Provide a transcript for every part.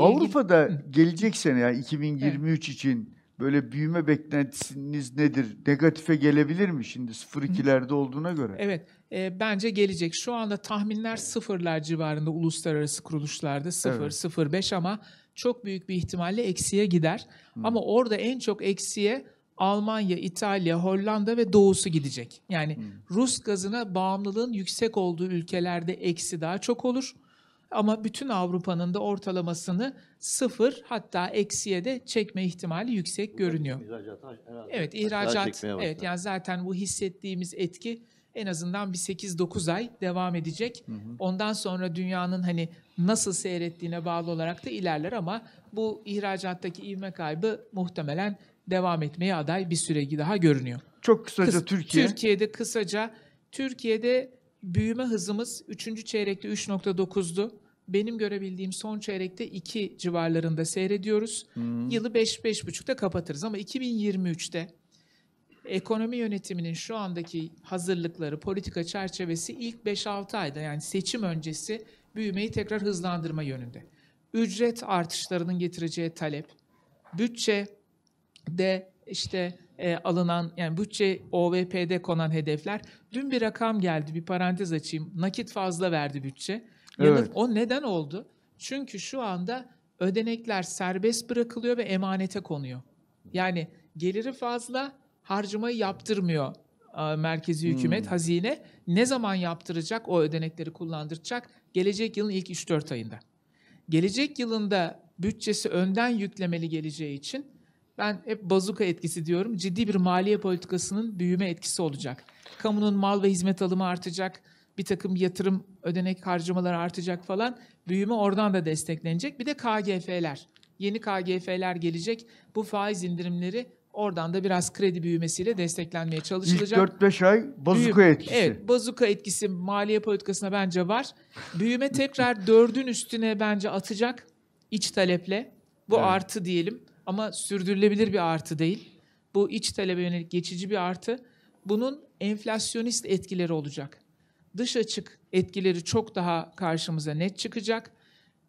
Avrupa'da ilgili... gelecek sene yani 2023 için böyle büyüme beklentiniz nedir? Negatife gelebilir mi şimdi 0.2'lerde olduğuna göre? Evet, e, bence gelecek. Şu anda tahminler sıfırlar civarında uluslararası kuruluşlarda 0, evet. 0.5 ama çok büyük bir ihtimalle eksiye gider. Hı. Ama orada en çok eksiye Almanya, İtalya, Hollanda ve doğusu gidecek. Yani hmm. Rus gazına bağımlılığın yüksek olduğu ülkelerde eksi daha çok olur. Ama bütün Avrupa'nın da ortalamasını sıfır hatta eksiye de çekme ihtimali yüksek görünüyor. Evet ihracat evet yani zaten bu hissettiğimiz etki en azından bir 8-9 ay devam edecek. Ondan sonra dünyanın hani nasıl seyrettiğine bağlı olarak da ilerler ama bu ihracattaki ivme kaybı muhtemelen devam etmeye aday bir süregi daha görünüyor. Çok kısaca Kıs Türkiye. Türkiye'de kısaca Türkiye'de büyüme hızımız 3. çeyrekte 3.9'du. Benim görebildiğim son çeyrekte 2 civarlarında seyrediyoruz. Hmm. Yılı 5-5.5'da kapatırız ama 2023'te ekonomi yönetiminin şu andaki hazırlıkları, politika çerçevesi ilk 5-6 ayda yani seçim öncesi büyümeyi tekrar hızlandırma yönünde. Ücret artışlarının getireceği talep, bütçe de işte e, alınan yani bütçe OVP'de konan hedefler. Dün bir rakam geldi bir parantez açayım. Nakit fazla verdi bütçe. Evet. o neden oldu? Çünkü şu anda ödenekler serbest bırakılıyor ve emanete konuyor. Yani geliri fazla harcamayı yaptırmıyor e, merkezi hükümet, hmm. hazine ne zaman yaptıracak o ödenekleri kullandıracak? Gelecek yılın ilk 3-4 ayında. Gelecek yılında bütçesi önden yüklemeli geleceği için ben hep bazuka etkisi diyorum. Ciddi bir maliye politikasının büyüme etkisi olacak. Kamunun mal ve hizmet alımı artacak. Bir takım yatırım ödenek harcamaları artacak falan. Büyüme oradan da desteklenecek. Bir de KGF'ler. Yeni KGF'ler gelecek. Bu faiz indirimleri oradan da biraz kredi büyümesiyle desteklenmeye çalışılacak. İlk 4-5 ay bazuka Büyüm, etkisi. Evet bazuka etkisi maliye politikasına bence var. Büyüme tekrar 4'ün üstüne bence atacak iç taleple. Bu evet. artı diyelim ama sürdürülebilir bir artı değil. Bu iç talebe yönelik geçici bir artı. Bunun enflasyonist etkileri olacak. Dış açık etkileri çok daha karşımıza net çıkacak.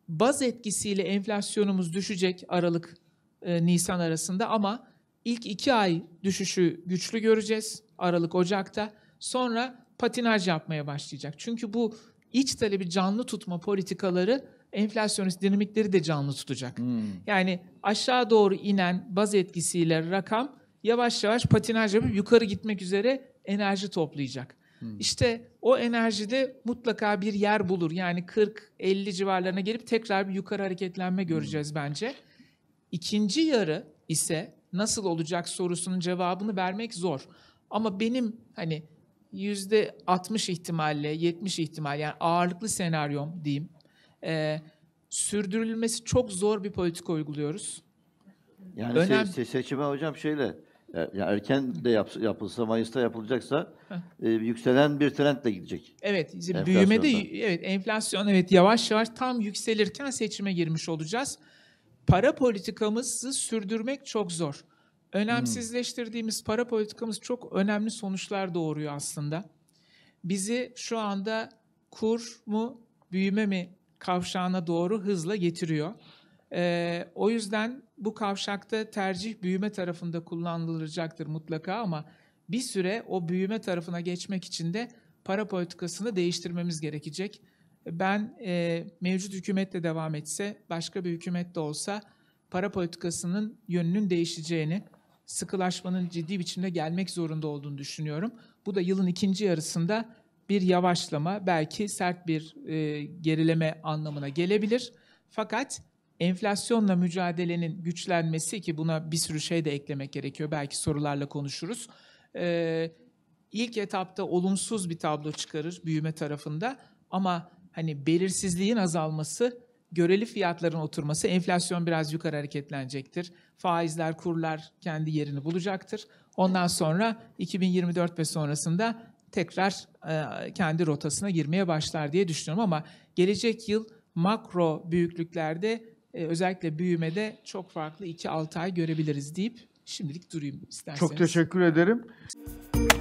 Baz etkisiyle enflasyonumuz düşecek Aralık e, Nisan arasında ama ilk iki ay düşüşü güçlü göreceğiz Aralık Ocak'ta. Sonra patinaj yapmaya başlayacak. Çünkü bu iç talebi canlı tutma politikaları enflasyonist dinamikleri de canlı tutacak. Hmm. Yani aşağı doğru inen baz etkisiyle rakam yavaş yavaş patinaj yapıp yukarı gitmek üzere enerji toplayacak. Hmm. İşte o enerji de mutlaka bir yer bulur. Yani 40-50 civarlarına gelip tekrar bir yukarı hareketlenme hmm. göreceğiz hmm. bence. İkinci yarı ise nasıl olacak sorusunun cevabını vermek zor. Ama benim hani yüzde 60 ihtimalle, 70 ihtimal yani ağırlıklı senaryom diyeyim e, sürdürülmesi çok zor bir politika uyguluyoruz. Yani Önemli... se- seçime hocam şeyle e, yani erken de yap, yapılsa Mayıs'ta yapılacaksa e, yükselen bir trendle gidecek. Evet, büyümede evet enflasyon evet yavaş yavaş tam yükselirken seçime girmiş olacağız. Para politikamızı sürdürmek çok zor. Önemsizleştirdiğimiz hmm. para politikamız çok önemli sonuçlar doğuruyor aslında. Bizi şu anda kur mu, büyüme mi kavşağına doğru hızla getiriyor. E, o yüzden bu kavşakta tercih büyüme tarafında kullanılacaktır mutlaka ama bir süre o büyüme tarafına geçmek için de para politikasını değiştirmemiz gerekecek. Ben e, mevcut hükümetle devam etse, başka bir hükümet de olsa para politikasının yönünün değişeceğini, sıkılaşmanın ciddi biçimde gelmek zorunda olduğunu düşünüyorum. Bu da yılın ikinci yarısında bir yavaşlama, belki sert bir e, gerileme anlamına gelebilir. Fakat enflasyonla mücadelenin güçlenmesi ki buna bir sürü şey de eklemek gerekiyor. Belki sorularla konuşuruz. E, ilk etapta olumsuz bir tablo çıkarır büyüme tarafında ama hani belirsizliğin azalması, göreli fiyatların oturması, enflasyon biraz yukarı hareketlenecektir. Faizler, kurlar kendi yerini bulacaktır. Ondan sonra 2024 ve sonrasında tekrar kendi rotasına girmeye başlar diye düşünüyorum ama gelecek yıl makro büyüklüklerde özellikle büyümede çok farklı 2-6 ay görebiliriz deyip şimdilik durayım isterseniz. Çok teşekkür ederim.